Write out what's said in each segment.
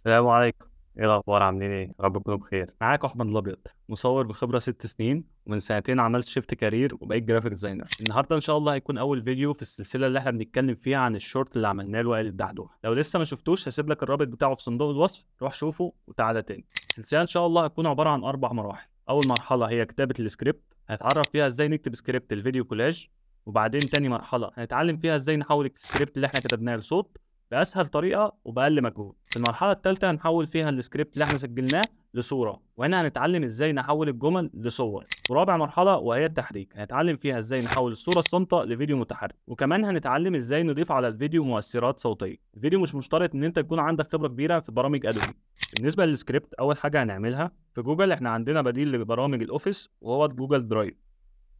السلام عليكم ايه الاخبار عاملين ايه رب تكونوا بخير معاك احمد الابيض مصور بخبره ست سنين ومن سنتين عملت شيفت كارير وبقيت جرافيك ديزاينر النهارده ان شاء الله هيكون اول فيديو في السلسله اللي احنا بنتكلم فيها عن الشورت اللي عملناه لوائل الدحدوح لو لسه ما شفتوش هسيب لك الرابط بتاعه في صندوق الوصف روح شوفه وتعالى تاني السلسله ان شاء الله هتكون عباره عن اربع مراحل اول مرحله هي كتابه السكريبت هنتعرف فيها ازاي نكتب سكريبت الفيديو كولاج وبعدين تاني مرحله هنتعلم فيها ازاي نحول السكريبت اللي احنا كتبناه لصوت باسهل طريقه وباقل مجهود في المرحله الثالثه هنحول فيها السكريبت اللي احنا سجلناه لصوره وهنا هنتعلم ازاي نحول الجمل لصور ورابع مرحله وهي التحريك هنتعلم فيها ازاي نحول الصوره الصامته لفيديو متحرك وكمان هنتعلم ازاي نضيف على الفيديو مؤثرات صوتيه الفيديو مش مشترط ان انت تكون عندك خبره كبيره في برامج ادوبي بالنسبه للسكريبت اول حاجه هنعملها في جوجل احنا عندنا بديل لبرامج الاوفيس وهو جوجل درايف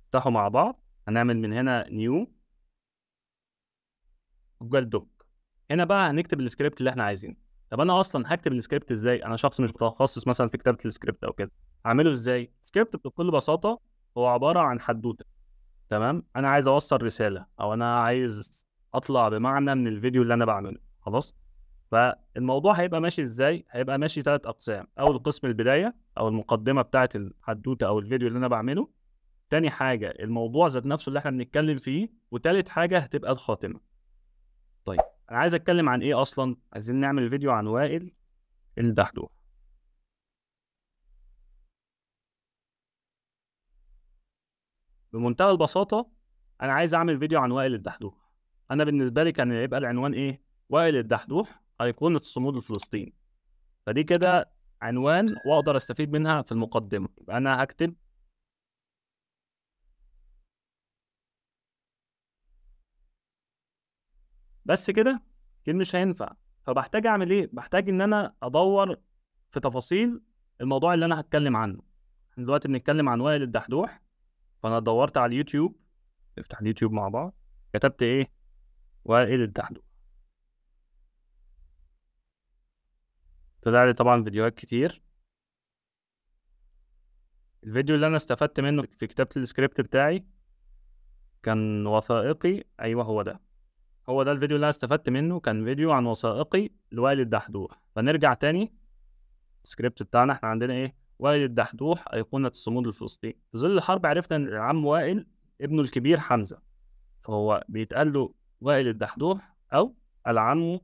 افتحوا مع بعض هنعمل من هنا نيو جوجل دوك هنا بقى هنكتب السكريبت اللي احنا عايزينه طب انا اصلا هكتب السكريبت ازاي انا شخص مش متخصص مثلا في كتابه السكريبت او كده اعمله ازاي سكريبت بكل بساطه هو عباره عن حدوته تمام انا عايز اوصل رساله او انا عايز اطلع بمعنى من الفيديو اللي انا بعمله خلاص فالموضوع هيبقى ماشي ازاي هيبقى ماشي ثلاث اقسام اول قسم البدايه او المقدمه بتاعه الحدوته او الفيديو اللي انا بعمله تاني حاجه الموضوع ذات نفسه اللي احنا بنتكلم فيه وتالت حاجه هتبقى الخاتمه انا عايز اتكلم عن ايه اصلا عايزين نعمل فيديو عن وائل الدحدوح بمنتهى البساطه انا عايز اعمل فيديو عن وائل الدحدوح انا بالنسبه لي كان يبقى العنوان ايه وائل الدحدوح ايقونه الصمود الفلسطيني فدي كده عنوان واقدر استفيد منها في المقدمه يبقى انا هكتب بس كده كده مش هينفع فبحتاج اعمل ايه بحتاج ان انا ادور في تفاصيل الموضوع اللي انا هتكلم عنه احنا دلوقتي بنتكلم عن وائل الدحدوح فانا دورت على اليوتيوب نفتح اليوتيوب مع بعض كتبت ايه وائل الدحدوح طلع لي طبعا فيديوهات كتير الفيديو اللي انا استفدت منه في كتابة السكريبت بتاعي كان وثائقي ايوه هو ده هو ده الفيديو اللي انا استفدت منه كان فيديو عن وثائقي لوائل الدحدوح فنرجع تاني السكريبت بتاعنا احنا عندنا ايه وائل الدحدوح أيقونة الصمود الفلسطيني في ظل الحرب عرفنا إن العم وائل ابنه الكبير حمزة فهو بيتقال له وائل الدحدوح أو العم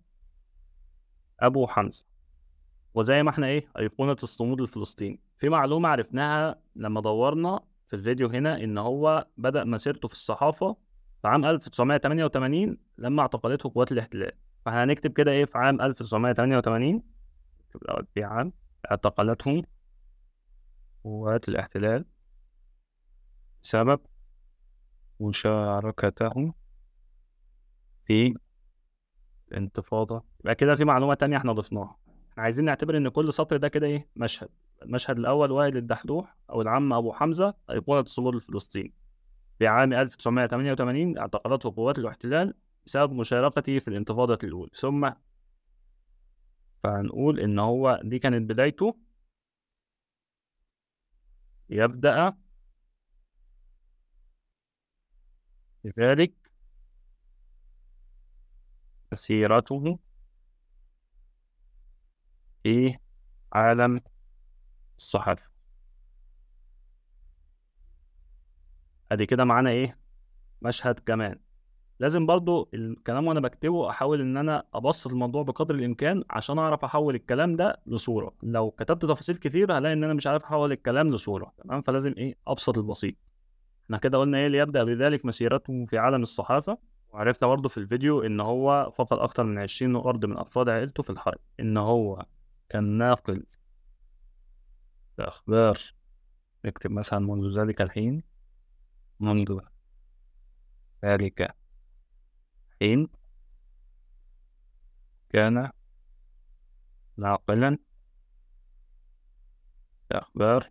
أبو حمزة وزي ما احنا ايه أيقونة الصمود الفلسطيني في معلومة عرفناها لما دورنا في الفيديو هنا إن هو بدأ مسيرته في الصحافة في عام 1988 لما اعتقلته قوات الاحتلال فاحنا هنكتب كده ايه في عام 1988 نكتب الاول في عام اعتقلته قوات الاحتلال سبب مشاركتهم في الانتفاضة يبقى كده في معلومة تانية احنا ضفناها احنا عايزين نعتبر ان كل سطر ده كده ايه مشهد المشهد الاول وائل الدحدوح او العم ابو حمزة ايقونة الصمود الفلسطيني في عام 1988 اعتقلته قوات الاحتلال بسبب مشاركته في الانتفاضة الأولى ثم فهنقول إن هو دي كانت بدايته يبدأ لذلك مسيرته في عالم الصحافة ادي كده معانا ايه مشهد كمان لازم برضو الكلام وانا بكتبه احاول ان انا ابسط الموضوع بقدر الامكان عشان اعرف احول الكلام ده لصوره لو كتبت تفاصيل كتير هلاقي ان انا مش عارف احول الكلام لصوره تمام فلازم ايه ابسط البسيط احنا كده قلنا ايه ليبدا بذلك مسيرته في عالم الصحافه وعرفنا برضه في الفيديو ان هو فقد اكتر من 20 ارض من افراد عائلته في الحرب ان هو كان ناقل اخبار نكتب مثلا منذ ذلك الحين منذ ذلك حين كان ناقلا لأخبار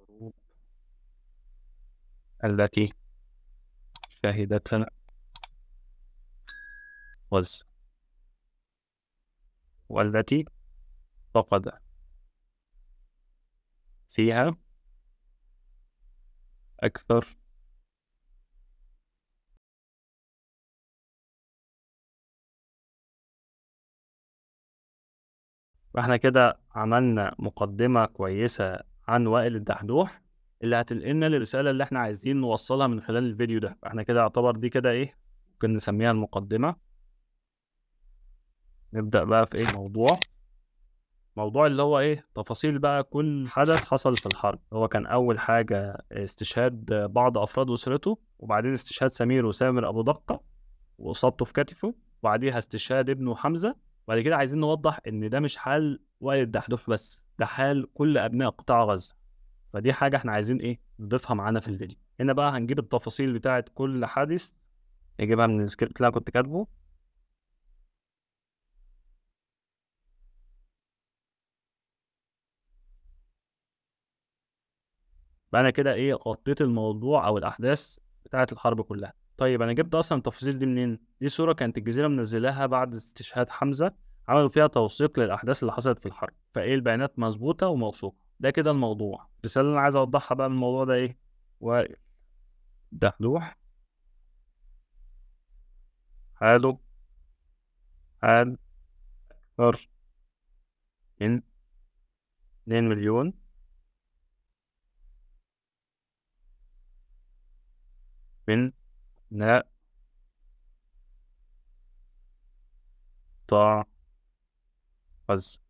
الحروب التي شهدتها غزة والتي فقد فيها أكثر فاحنا كده عملنا مقدمة كويسة عن وائل الدحدوح اللي هتلقينا للرسالة اللي احنا عايزين نوصلها من خلال الفيديو ده فاحنا كده اعتبر دي كده ايه ممكن نسميها المقدمة نبدأ بقى في ايه الموضوع موضوع اللي هو ايه تفاصيل بقى كل حدث حصل في الحرب هو كان اول حاجه استشهاد بعض افراد اسرته وبعدين استشهاد سمير وسامر ابو دقه واصابته في كتفه وبعديها استشهاد ابنه حمزه وبعد كده عايزين نوضح ان ده مش حال وائل دحدوح بس ده حال كل ابناء قطاع غزه فدي حاجه احنا عايزين ايه نضيفها معانا في الفيديو هنا بقى هنجيب التفاصيل بتاعه كل حادث نجيبها من السكريبت اللي انا كنت كاتبه فانا كده ايه غطيت الموضوع او الاحداث بتاعه الحرب كلها طيب انا جبت اصلا التفاصيل دي منين دي صوره كانت الجزيره منزلاها بعد استشهاد حمزه عملوا فيها توثيق للاحداث اللي حصلت في الحرب فايه البيانات مظبوطه وموثوقه ده كده الموضوع الرساله اللي انا عايز اوضحها بقى من الموضوع ده ايه و ده لوح هادو حال أكثر من 2 مليون من ن طع قز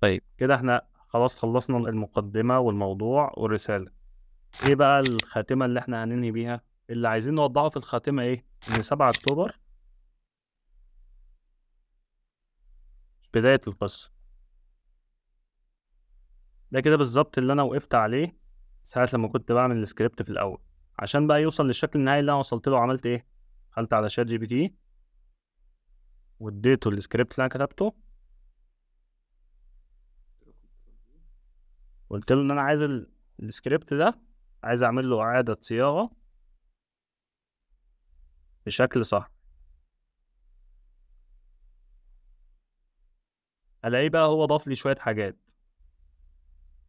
طيب كده احنا خلاص خلصنا المقدمة والموضوع والرسالة ايه بقى الخاتمة اللي احنا هننهي بيها اللي عايزين نوضحه في الخاتمة ايه ان 7 اكتوبر بداية القصة ده كده بالظبط اللي انا وقفت عليه ساعة لما كنت بعمل السكريبت في الأول عشان بقى يوصل للشكل النهائي اللي أنا وصلت له عملت إيه؟ دخلت على شات جي بي تي واديته السكريبت اللي أنا كتبته قلت له إن أنا عايز السكريبت ده عايز أعمل له إعادة صياغة بشكل صح الاقيه بقى هو ضاف لي شويه حاجات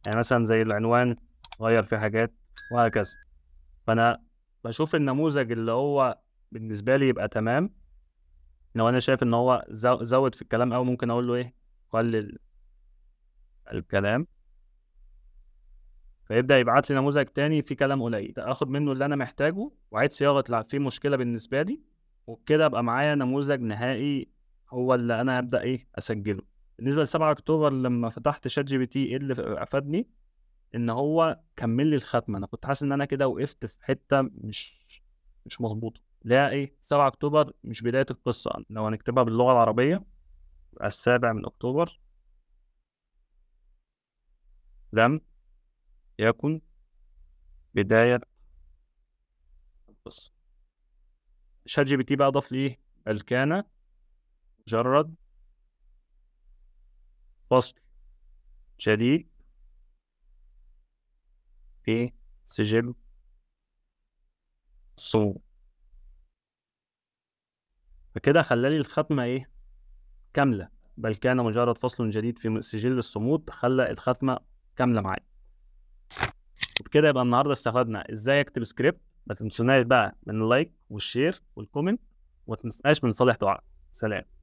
يعني مثلا زي العنوان غير فيه حاجات وهكذا فانا بشوف النموذج اللي هو بالنسبه لي يبقى تمام لو انا شايف ان هو زود في الكلام او ممكن اقول له ايه قلل الكلام فيبدا يبعت لي نموذج تاني فيه كلام قليل اخد منه اللي انا محتاجه واعيد صياغه تلعب فيه مشكله بالنسبه لي وبكده ابقى معايا نموذج نهائي هو اللي انا هبدا ايه اسجله بالنسبه ل 7 اكتوبر لما فتحت شات جي بي تي ايه اللي افادني ان هو كمل لي الختمه انا كنت حاسس ان انا كده وقفت في حته مش مش مظبوطه لا ايه 7 اكتوبر مش بدايه القصه لو هنكتبها باللغه العربيه يبقى السابع من اكتوبر لم يكن بدايه القصه شات جي بي تي بقى اضاف لي ايه بل كان مجرد فصل شديد في سجل صور فكده خلى لي الختمة إيه كاملة بل كان مجرد فصل جديد في سجل الصمود خلى الختمة كاملة معايا وبكده يبقى النهاردة استفدنا إزاي أكتب سكريبت ما تنسوناش بقى من اللايك والشير والكومنت وما تنسوناش من صالح دعاء سلام